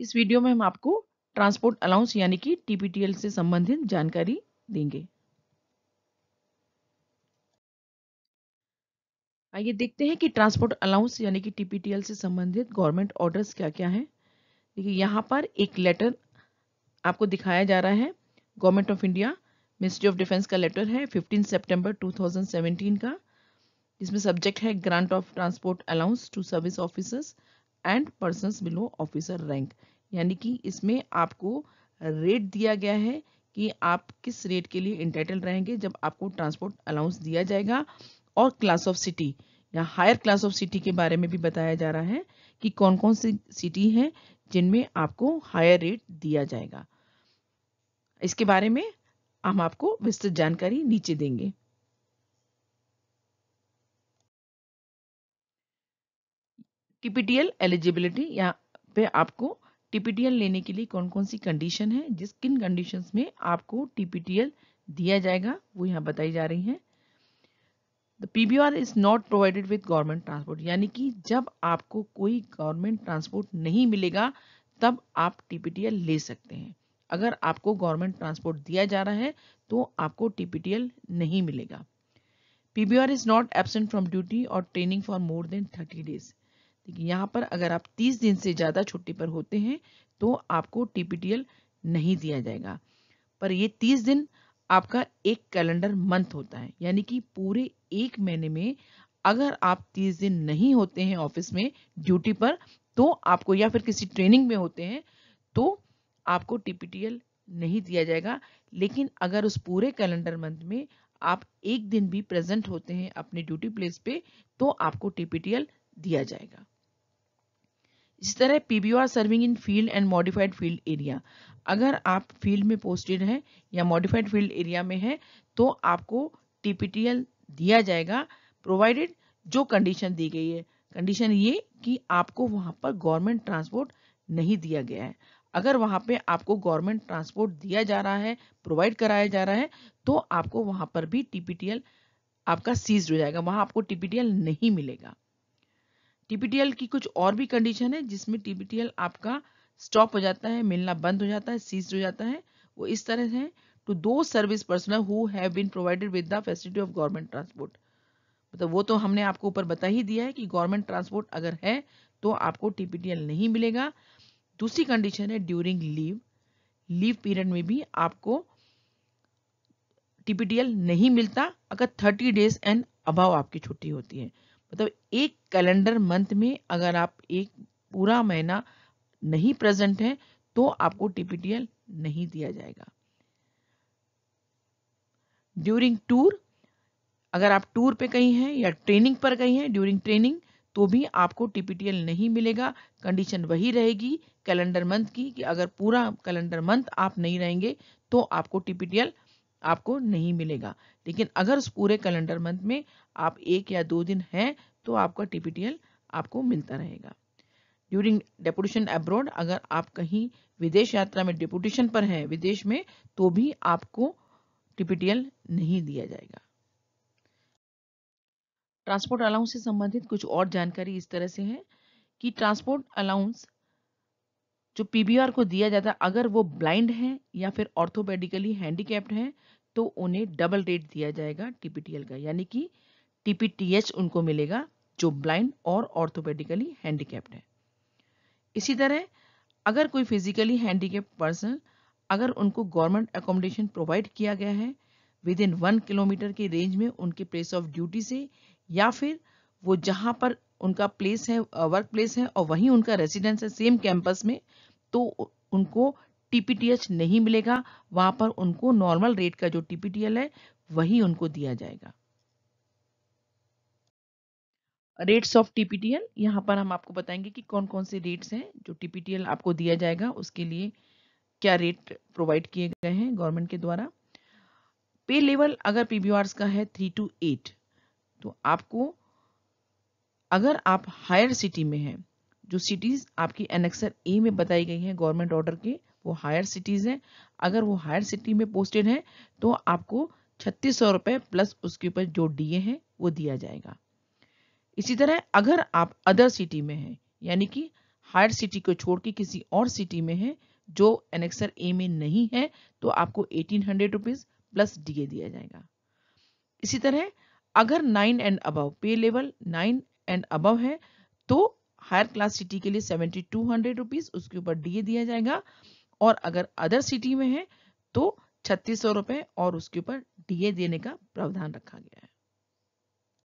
इस वीडियो में हम आपको ट्रांसपोर्ट अलाउंस यानी कि टीपीटीएल से संबंधित जानकारी देंगे आइए देखते हैं कि ट्रांसपोर्ट अलाउंस यानी कि टीपीटीएल से संबंधित गवर्नमेंट ऑर्डर्स क्या क्या हैं देखिए यहाँ पर एक लेटर आपको दिखाया जा रहा है government of India ministry of defence का लेटर है 15 सितंबर 2017 का जिसमें सब्जेक्ट है grant of transport allowance to service officers and person below officer rank यानी कि इसमें आपको रेट दिया गया है कि आप किस रेट के लिए इंटाइटल रहेंगे जब आपको ट्रांसपोर्ट अलाउंस दिया जाएगा और क्लास ऑफ सिटी या हायर क्लास ऑफ सिटी के बारे में भी बताया जा रहा है कि कौन कौन सी सिटी है जिनमें आपको हायर रेट दिया जाएगा इसके बारे में हम आपको विस्तृत जानकारी नीचे देंगे टीपीटीएल एलिजिबिलिटी यहाँ पे आपको टीपीटीएल लेने के लिए कौन कौन सी कंडीशन है जिस किन कंडीशंस में आपको टीपीटीएल दिया जाएगा वो यहाँ बताई जा रही है the P B R is not provided with government transport यानी कि जब आपको कोई गवर्नमेंट ट्रांसपोर्ट नहीं मिलेगा तब आप टीपीटीएल ले सकते हैं अगर आपको गवर्नमेंट ट्रांसपोर्ट दिया जा रहा है तो आपको टीपीटीएल नहीं मिलेगा PBR is not absent from duty और training for more than thirty days देखिए यहाँ पर अगर आप 30 दिन से ज़्यादा छुट्टी पर होते हैं तो आपको टीपीटीएल नहीं दिया जाएगा पर ये 30 दिन आपका एक कैलेंडर मंथ होता है यानी कि पूरे एक महीने में अगर आप 30 दिन नहीं होते हैं ऑफिस में ड्यूटी पर तो आपको या फिर किसी ट्रेनिंग में होते हैं तो आपको टीपीटीएल नहीं दिया जाएगा लेकिन अगर उस पूरे कैलेंडर मंथ में आप एक दिन भी प्रेजेंट होते हैं अपने ड्यूटी प्लेस पे तो आपको टीपीटीएल दिया जाएगा इसी तरह P B R serving in field and modified field area अगर आप फील्ड में पोस्टेड हैं या मॉडिफाइड फील्ड एरिया में है तो आपको टीपीटीएल दिया जाएगा प्रोवाइडेड जो कंडीशन दी गई है कंडीशन ये कि आपको वहाँ पर गवर्नमेंट ट्रांसपोर्ट नहीं दिया गया है अगर वहाँ पे आपको गवर्नमेंट ट्रांसपोर्ट दिया जा रहा है प्रोवाइड कराया जा रहा है तो आपको वहाँ पर भी टीपीटीएल आपका सीज हो जाएगा वहाँ आपको टीपीटीएल नहीं मिलेगा टीपीटीएल की कुछ और भी कंडीशन है जिसमें टीपीटीएल आपका स्टॉप हो जाता है मिलना बंद हो जाता है सीज हो जाता है वो इस तरह है टू तो दो service person who have been provided with the facility of government transport मतलब वो तो हमने आपको ऊपर बता ही दिया है कि गवर्नमेंट ट्रांसपोर्ट अगर है तो आपको टीपीटीएल नहीं मिलेगा दूसरी कंडीशन है ड्यूरिंग लीव लीव पीरियड में भी आपको टीपीटीएल नहीं मिलता अगर थर्टी डेज एंड अभाव आपकी छुट्टी होती है मतलब एक कैलेंडर मंथ में अगर आप एक पूरा महीना नहीं प्रेजेंट है तो आपको टीपीटीएल नहीं दिया जाएगा ड्यूरिंग टूर अगर आप टूर पे कहीं हैं या ट्रेनिंग पर गई हैं ड्यूरिंग ट्रेनिंग तो भी आपको टीपीटीएल नहीं मिलेगा कंडीशन वही रहेगी कैलेंडर मंथ की कि अगर पूरा कैलेंडर मंथ आप नहीं रहेंगे तो आपको टीपीटीएल आपको नहीं मिलेगा लेकिन अगर उस पूरे कैलेंडर मंथ में आप एक या दो दिन हैं तो आपका टीपीटीएल आपको मिलता रहेगा ड्यूरिंग डेपुटेशन अब्रॉड अगर आप कहीं विदेश यात्रा में डिपुटेशन पर हैं विदेश में तो भी आपको टीपीटीएल नहीं दिया जाएगा ट्रांसपोर्ट अलाउंस से संबंधित कुछ और जानकारी इस तरह से है कि ट्रांसपोर्ट अलाउंस जो पीबीआर को दिया जाता है अगर वो ब्लाइंड हैं या फिर ऑर्थोपेडिकली हैंडीकैप्ड हैं तो उन्हें डबल रेट दिया जाएगा टीपीटीएल का यानी कि टीपीटीएच उनको मिलेगा जो ब्लाइंड और ऑर्थोपेडिकली हैंडीकैप्ड है इसी तरह अगर कोई फिजिकली हैंडीकैप पर्सन अगर उनको गवर्नमेंट एकोमोडेशन प्रोवाइड किया गया है विद इन वन किलोमीटर के रेंज में उनके प्लेस ऑफ ड्यूटी से या फिर वो जहाँ पर उनका प्लेस है वर्क प्लेस है और वहीं उनका रेसिडेंस है सेम कैंपस में तो उनको टीपीटीएच नहीं मिलेगा वहां पर उनको नॉर्मल रेट का जो टीपीटीएल है वही उनको दिया जाएगा रेट्स ऑफ टीपीटीएल यहां पर हम आपको बताएंगे कि कौन कौन से रेट्स हैं जो टीपीटीएल आपको दिया जाएगा उसके लिए क्या रेट प्रोवाइड किए गए हैं गवर्नमेंट के द्वारा पे लेवल अगर पीबीआर का है थ्री टू एट तो आपको अगर आप हायर सिटी में हैं जो सिटीज़ आपकी एनेक्सर ए में बताई गई हैं गवर्नमेंट ऑर्डर के वो हायर सिटीज़ हैं अगर वो हायर सिटी में पोस्टेड हैं तो आपको छत्तीस सौ रुपये प्लस उसके ऊपर जो डीए है वो दिया जाएगा इसी तरह अगर आप अदर सिटी में हैं यानी कि हायर सिटी को छोड़ के किसी और सिटी में है जो एनेक्सर ए में नहीं है तो आपको eighteen hundred rupees plus DA दिया जाएगा इसी तरह अगर nine and above pay level nine and above है तो हायर क्लास सिटी के लिए सेवेंटी टू हंड्रेड रुपीज उसके ऊपर डीए दिया जाएगा और अगर अदर सिटी में है तो छत्तीस सौ रुपए और उसके ऊपर डीए देने का प्रावधान रखा गया है